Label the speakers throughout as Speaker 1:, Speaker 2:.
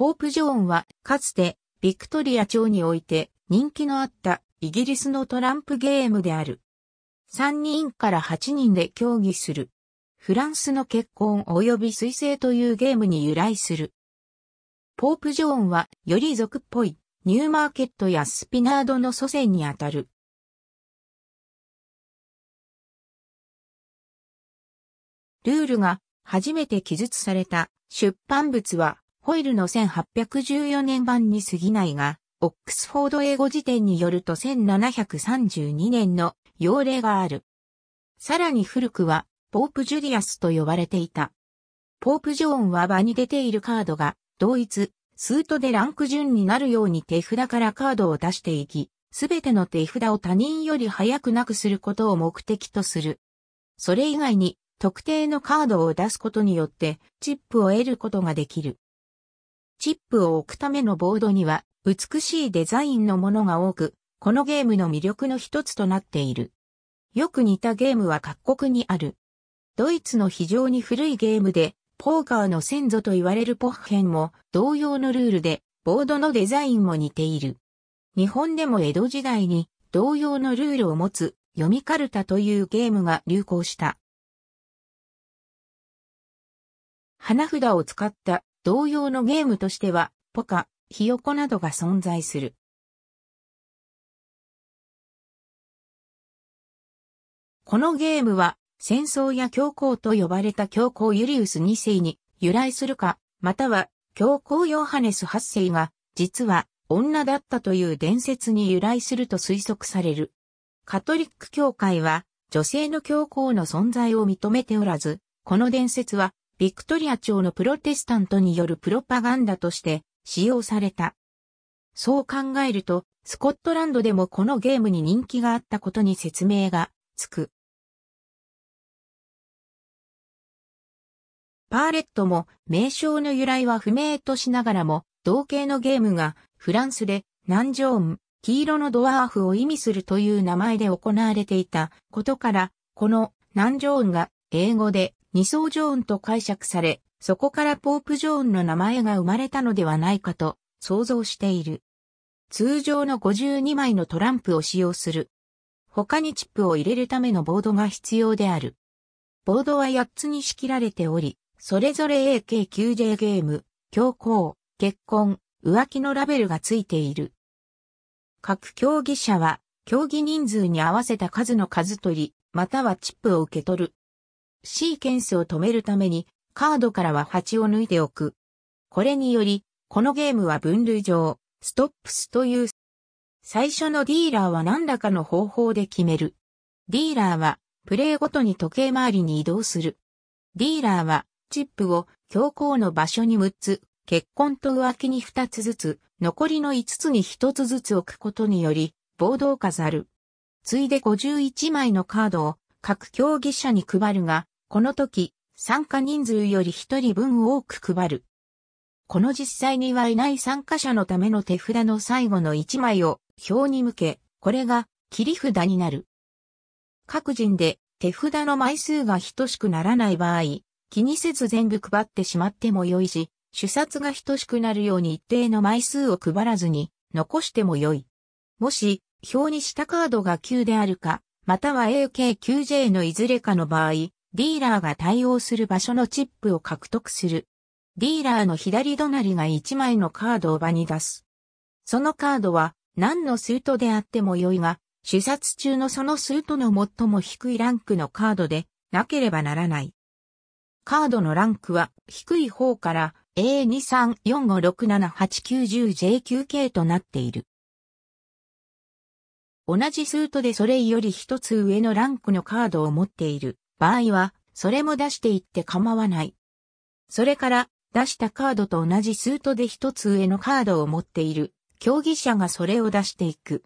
Speaker 1: ポープ・ジョーンは、かつて、ビクトリア朝において、人気のあったイギリスのトランプゲームである。3人から8人で競技する。フランスの結婚及び彗星というゲームに由来する。ポープ・ジョーンは、より俗っぽい、ニューマーケットや
Speaker 2: スピナードの祖先にあたる。
Speaker 1: ルールが初めて記述された出版物はホイルの1814年版に過ぎないが、オックスフォード英語辞典によると1732年の用例がある。さらに古くは、ポープジュリアスと呼ばれていた。ポープジョーンは場に出ているカードが、同一、スートでランク順になるように手札からカードを出していき、すべての手札を他人より早くなくすることを目的とする。それ以外に、特定のカードを出すことによって、チップを得ることができる。チップを置くためのボードには美しいデザインのものが多く、このゲームの魅力の一つとなっている。よく似たゲームは各国にある。ドイツの非常に古いゲームで、ポーカーの先祖と言われるポッヘンも同様のルールで、ボードのデザインも似ている。日本でも江戸時代に同様のルールを持つ読みカルタというゲームが
Speaker 2: 流行した。花札を使った同様のゲームとしては、ポカ、ヒヨコなどが存在する。このゲー
Speaker 1: ムは、戦争や教皇と呼ばれた教皇ユリウス2世に由来するか、または教皇ヨハネス8世が、実は女だったという伝説に由来すると推測される。カトリック教会は、女性の教皇の存在を認めておらず、この伝説はビクトリア朝のプロテスタントによるプロパガンダとして使用された。そう考えると、スコットランドでもこのゲームに人気があったことに説明がつく。
Speaker 2: パーレットも名称
Speaker 1: の由来は不明としながらも、同型のゲームがフランスで南ジョーン、黄色のドワーフを意味するという名前で行われていたことから、この南ジョーンが英語で二層ジョーンと解釈され、そこからポープジョーンの名前が生まれたのではないかと想像している。通常の52枚のトランプを使用する。他にチップを入れるためのボードが必要である。ボードは8つに仕切られており、それぞれ AKQJ ゲーム、強行、結婚、浮気のラベルがついている。各競技者は、競技人数に合わせた数の数取り、またはチップを受け取る。シーケンスを止めるために、カードからは8を抜いておく。これにより、このゲームは分類上、ストップスという、最初のディーラーは何らかの方法で決める。ディーラーは、プレイごとに時計回りに移動する。ディーラーは、チップを強行の場所に6つ、結婚と浮気に2つずつ、残りの5つに1つずつ置くことにより、ボードを飾る。ついで51枚のカードを各競技者に配るが、この時、参加人数より1人分多く配る。この実際にはいない参加者のための手札の最後の1枚を表に向け、これが切り札になる。各人で手札の枚数が等しくならない場合、気にせず全部配ってしまっても良いし、主殺が等しくなるように一定の枚数を配らずに残しても良い。もし、表にしたカードが9であるか、または AK9J のいずれかの場合、ディーラーが対応する場所のチップを獲得する。ディーラーの左隣が1枚のカードを場に出す。そのカードは何のスートであっても良いが、主殺中のそのスートの最も低いランクのカードでなければならない。カードのランクは低い方から A2345678910J9K となっている。同じスートでそれより一つ上のランクのカードを持っている場合は、それも出していって構わない。それから、出したカードと同じスートで一つ上のカードを持っている、競技者がそれを出していく。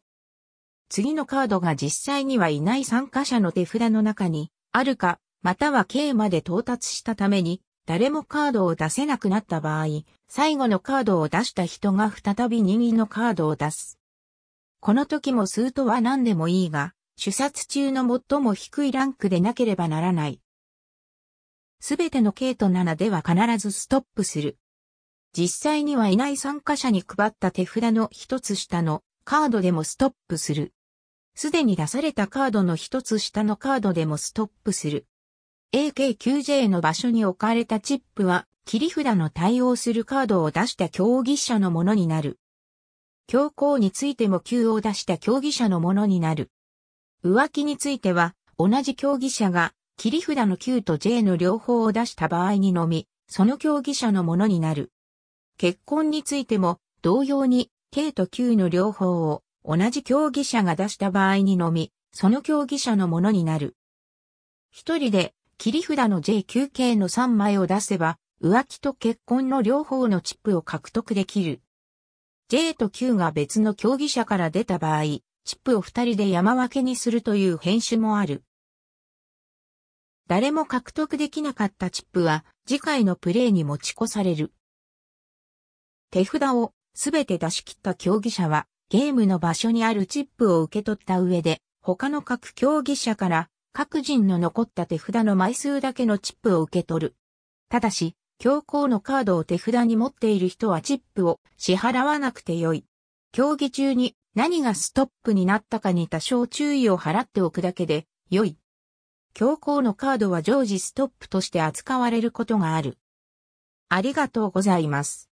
Speaker 1: 次のカードが実際にはいない参加者の手札の中に、あるか、または K まで到達したために、誰もカードを出せなくなった場合、最後のカードを出した人が再び任意のカードを出す。この時もスートは何でもいいが、主殺中の最も低いランクでなければならない。すべてのート7では必ずストップする。実際にはいない参加者に配った手札の一つ下のカードでもストップする。すでに出されたカードの一つ下のカードでもストップする。AK9J の場所に置かれたチップは切り札の対応するカードを出した競技者のものになる。強行についても9を出した競技者のものになる。浮気については、同じ競技者が、切り札の Q と J の両方を出した場合にのみ、その競技者のものになる。結婚についても、同様に、K と Q の両方を、同じ競技者が出した場合にのみ、その競技者のものになる。一人で、切り札の JQK の3枚を出せば、浮気と結婚の両方のチップを獲得できる。J と Q が別の競技者から出た場合、チップを二人で山分けにするという編集もある。誰も獲得できなかったチップは次回のプレーに持ち越される。手札をすべて出し切った競技者はゲームの場所にあるチップを受け取った上で他の各競技者から各人の残った手札の枚数だけのチップを受け取る。ただし、強行のカードを手札に持っている人はチップを支払わなくてよい。競技中に何がストップになったかに多少注意を払っておくだけで良い。教皇のカードは常時ストップとして扱われることがある。ありがとう
Speaker 2: ございます。